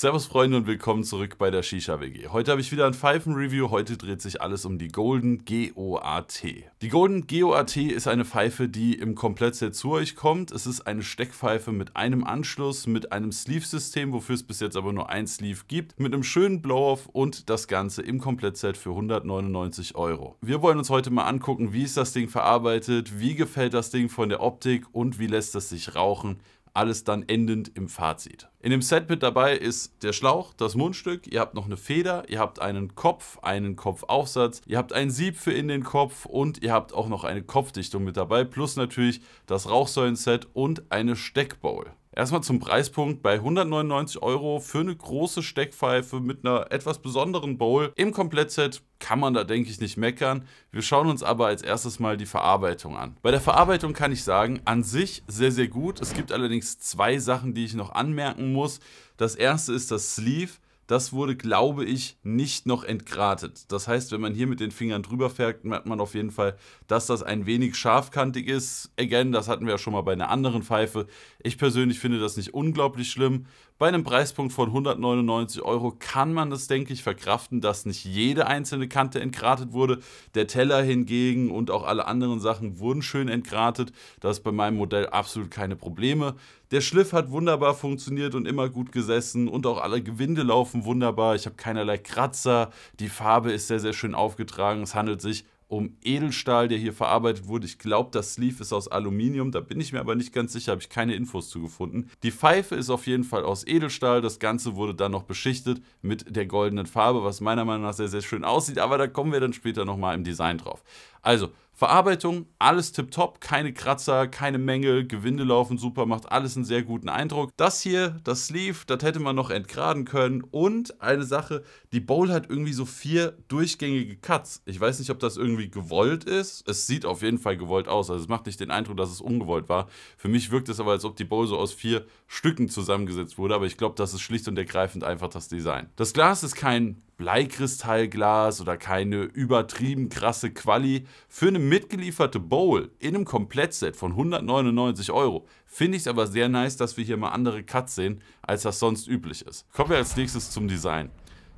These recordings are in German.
Servus Freunde und willkommen zurück bei der Shisha WG. Heute habe ich wieder ein Pfeifen-Review, heute dreht sich alles um die Golden GOAT. Die Golden GOAT ist eine Pfeife, die im Komplettset zu euch kommt. Es ist eine Steckpfeife mit einem Anschluss, mit einem Sleeve-System, wofür es bis jetzt aber nur ein Sleeve gibt, mit einem schönen Blow-Off und das Ganze im Komplettset für 199 Euro. Wir wollen uns heute mal angucken, wie ist das Ding verarbeitet, wie gefällt das Ding von der Optik und wie lässt es sich rauchen alles dann endend im Fazit. In dem Set mit dabei ist der Schlauch, das Mundstück, ihr habt noch eine Feder, ihr habt einen Kopf, einen Kopfaufsatz, ihr habt ein Sieb für in den Kopf und ihr habt auch noch eine Kopfdichtung mit dabei, plus natürlich das Rauchsäulenset und eine Steckbowl. Erstmal zum Preispunkt bei 199 Euro für eine große Steckpfeife mit einer etwas besonderen Bowl im Komplettset kann man da denke ich nicht meckern. Wir schauen uns aber als erstes mal die Verarbeitung an. Bei der Verarbeitung kann ich sagen, an sich sehr sehr gut. Es gibt allerdings zwei Sachen, die ich noch anmerken muss. Das erste ist das Sleeve das wurde, glaube ich, nicht noch entgratet. Das heißt, wenn man hier mit den Fingern drüber fährt, merkt man auf jeden Fall, dass das ein wenig scharfkantig ist. Again, das hatten wir ja schon mal bei einer anderen Pfeife. Ich persönlich finde das nicht unglaublich schlimm, bei einem Preispunkt von 199 Euro kann man das, denke ich, verkraften, dass nicht jede einzelne Kante entgratet wurde. Der Teller hingegen und auch alle anderen Sachen wurden schön entgratet. Das ist bei meinem Modell absolut keine Probleme. Der Schliff hat wunderbar funktioniert und immer gut gesessen und auch alle Gewinde laufen wunderbar. Ich habe keinerlei Kratzer. Die Farbe ist sehr, sehr schön aufgetragen. Es handelt sich um Edelstahl, der hier verarbeitet wurde. Ich glaube, das Sleeve ist aus Aluminium, da bin ich mir aber nicht ganz sicher, habe ich keine Infos zu gefunden. Die Pfeife ist auf jeden Fall aus Edelstahl, das Ganze wurde dann noch beschichtet mit der goldenen Farbe, was meiner Meinung nach sehr, sehr schön aussieht, aber da kommen wir dann später nochmal im Design drauf. Also, Verarbeitung, alles tipptopp, keine Kratzer, keine Mängel, Gewinde laufen super, macht alles einen sehr guten Eindruck. Das hier, das Sleeve, das hätte man noch entgraden können. Und eine Sache, die Bowl hat irgendwie so vier durchgängige Cuts. Ich weiß nicht, ob das irgendwie gewollt ist. Es sieht auf jeden Fall gewollt aus. Also es macht nicht den Eindruck, dass es ungewollt war. Für mich wirkt es aber, als ob die Bowl so aus vier Stücken zusammengesetzt wurde. Aber ich glaube, das ist schlicht und ergreifend einfach das Design. Das Glas ist kein Bleikristallglas oder keine übertrieben krasse Quali. Für eine mitgelieferte Bowl in einem Komplettset von 199 Euro finde ich es aber sehr nice, dass wir hier mal andere Cuts sehen, als das sonst üblich ist. Kommen wir als nächstes zum Design.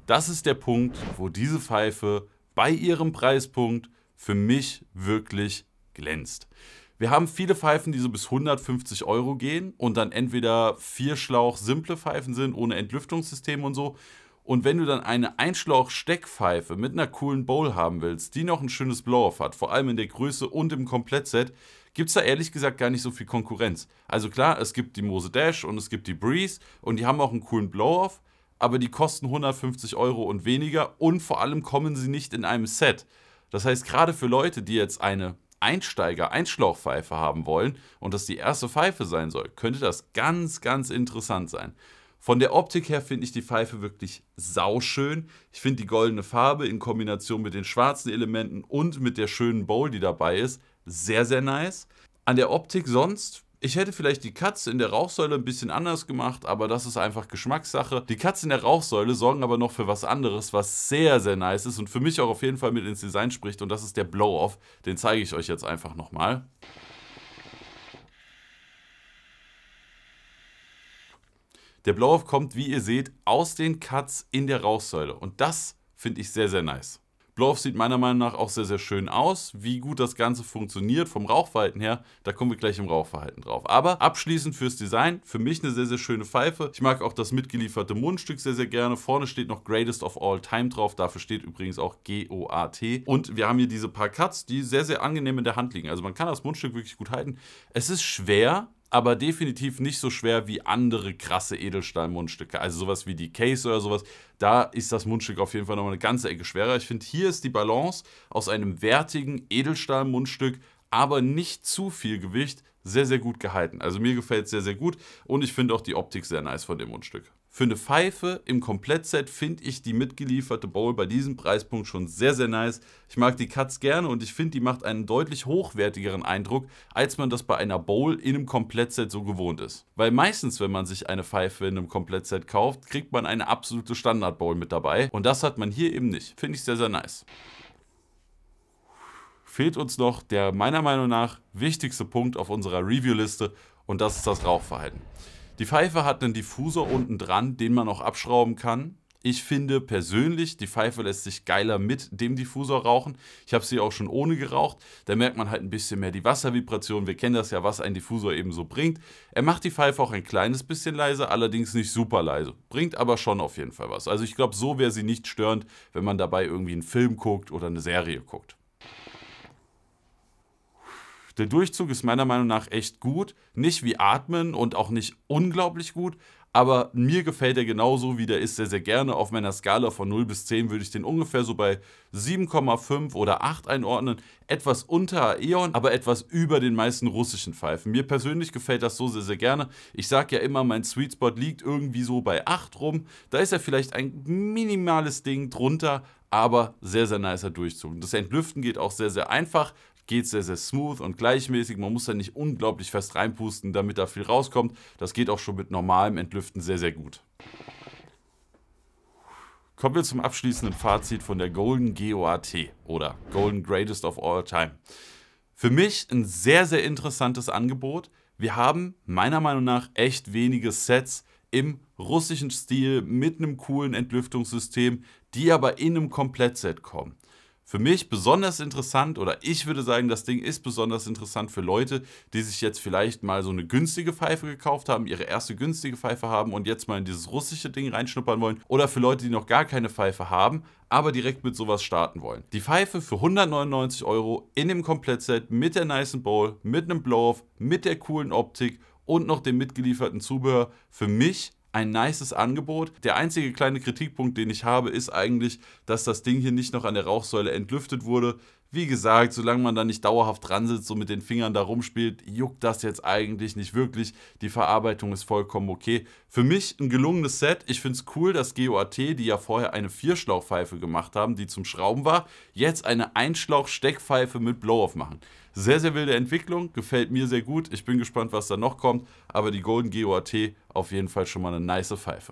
Das ist der Punkt, wo diese Pfeife bei ihrem Preispunkt für mich wirklich glänzt. Wir haben viele Pfeifen, die so bis 150 Euro gehen und dann entweder vier Schlauch simple Pfeifen sind ohne Entlüftungssystem und so und wenn du dann eine Einschlauch-Steckpfeife mit einer coolen Bowl haben willst, die noch ein schönes Blow-Off hat, vor allem in der Größe und im Komplettset, gibt es da ehrlich gesagt gar nicht so viel Konkurrenz. Also klar, es gibt die Mose Dash und es gibt die Breeze und die haben auch einen coolen Blow-Off, aber die kosten 150 Euro und weniger und vor allem kommen sie nicht in einem Set. Das heißt, gerade für Leute, die jetzt eine Einsteiger-Einschlauchpfeife haben wollen und das die erste Pfeife sein soll, könnte das ganz, ganz interessant sein. Von der Optik her finde ich die Pfeife wirklich sauschön. Ich finde die goldene Farbe in Kombination mit den schwarzen Elementen und mit der schönen Bowl, die dabei ist, sehr, sehr nice. An der Optik sonst ich hätte vielleicht die Katze in der Rauchsäule ein bisschen anders gemacht, aber das ist einfach Geschmackssache. Die Katze in der Rauchsäule sorgen aber noch für was anderes, was sehr, sehr nice ist und für mich auch auf jeden Fall mit ins Design spricht. Und das ist der Blow-Off. Den zeige ich euch jetzt einfach nochmal. Der Blow-Off kommt, wie ihr seht, aus den Cuts in der Rauchsäule. Und das finde ich sehr, sehr nice. Blow-Off sieht meiner Meinung nach auch sehr, sehr schön aus. Wie gut das Ganze funktioniert vom Rauchverhalten her, da kommen wir gleich im Rauchverhalten drauf. Aber abschließend fürs Design, für mich eine sehr, sehr schöne Pfeife. Ich mag auch das mitgelieferte Mundstück sehr, sehr gerne. Vorne steht noch Greatest of All Time drauf, dafür steht übrigens auch G-O-A-T. Und wir haben hier diese paar Cuts, die sehr, sehr angenehm in der Hand liegen. Also man kann das Mundstück wirklich gut halten. Es ist schwer, aber definitiv nicht so schwer wie andere krasse Edelstahlmundstücke. Also sowas wie die Case oder sowas. Da ist das Mundstück auf jeden Fall nochmal eine ganze Ecke schwerer. Ich finde, hier ist die Balance aus einem wertigen Edelstahlmundstück, aber nicht zu viel Gewicht, sehr, sehr gut gehalten. Also mir gefällt es sehr, sehr gut und ich finde auch die Optik sehr nice von dem Mundstück. Für eine Pfeife im Komplettset finde ich die mitgelieferte Bowl bei diesem Preispunkt schon sehr, sehr nice. Ich mag die Cuts gerne und ich finde, die macht einen deutlich hochwertigeren Eindruck, als man das bei einer Bowl in einem Komplettset so gewohnt ist. Weil meistens, wenn man sich eine Pfeife in einem Komplettset kauft, kriegt man eine absolute Standard-Bowl mit dabei. Und das hat man hier eben nicht. Finde ich sehr, sehr nice fehlt uns noch der meiner Meinung nach wichtigste Punkt auf unserer Review-Liste und das ist das Rauchverhalten. Die Pfeife hat einen Diffusor unten dran, den man auch abschrauben kann. Ich finde persönlich, die Pfeife lässt sich geiler mit dem Diffusor rauchen. Ich habe sie auch schon ohne geraucht. Da merkt man halt ein bisschen mehr die Wasservibration. Wir kennen das ja, was ein Diffusor eben so bringt. Er macht die Pfeife auch ein kleines bisschen leiser, allerdings nicht super leise. Bringt aber schon auf jeden Fall was. Also ich glaube, so wäre sie nicht störend, wenn man dabei irgendwie einen Film guckt oder eine Serie guckt. Der Durchzug ist meiner Meinung nach echt gut. Nicht wie Atmen und auch nicht unglaublich gut, aber mir gefällt er genauso, wie der ist, sehr, sehr gerne. Auf meiner Skala von 0 bis 10 würde ich den ungefähr so bei 7,5 oder 8 einordnen. Etwas unter Aeon, aber etwas über den meisten russischen Pfeifen. Mir persönlich gefällt das so sehr, sehr gerne. Ich sage ja immer, mein Sweet Spot liegt irgendwie so bei 8 rum. Da ist er vielleicht ein minimales Ding drunter, aber sehr, sehr nicer Durchzug. Das Entlüften geht auch sehr, sehr einfach geht sehr, sehr smooth und gleichmäßig. Man muss da nicht unglaublich fest reinpusten, damit da viel rauskommt. Das geht auch schon mit normalem Entlüften sehr, sehr gut. Kommen wir zum abschließenden Fazit von der Golden GOAT oder Golden Greatest of All Time. Für mich ein sehr, sehr interessantes Angebot. Wir haben meiner Meinung nach echt wenige Sets im russischen Stil mit einem coolen Entlüftungssystem, die aber in einem Komplettset kommen für mich besonders interessant oder ich würde sagen, das Ding ist besonders interessant für Leute, die sich jetzt vielleicht mal so eine günstige Pfeife gekauft haben, ihre erste günstige Pfeife haben und jetzt mal in dieses russische Ding reinschnuppern wollen oder für Leute, die noch gar keine Pfeife haben, aber direkt mit sowas starten wollen. Die Pfeife für 199 Euro in dem Komplettset mit der Nice Bowl, mit einem Blow-Off, mit der coolen Optik und noch dem mitgelieferten Zubehör. Für mich ein nices Angebot. Der einzige kleine Kritikpunkt, den ich habe, ist eigentlich, dass das Ding hier nicht noch an der Rauchsäule entlüftet wurde. Wie gesagt, solange man da nicht dauerhaft dran sitzt und mit den Fingern da rumspielt, juckt das jetzt eigentlich nicht wirklich. Die Verarbeitung ist vollkommen okay. Für mich ein gelungenes Set. Ich finde es cool, dass GOAT, die ja vorher eine Vierschlauchpfeife gemacht haben, die zum Schrauben war, jetzt eine Einschlauch-Steckpfeife mit Blow-Off machen. Sehr, sehr wilde Entwicklung, gefällt mir sehr gut. Ich bin gespannt, was da noch kommt. Aber die Golden GOAT auf jeden Fall schon mal eine nice Pfeife.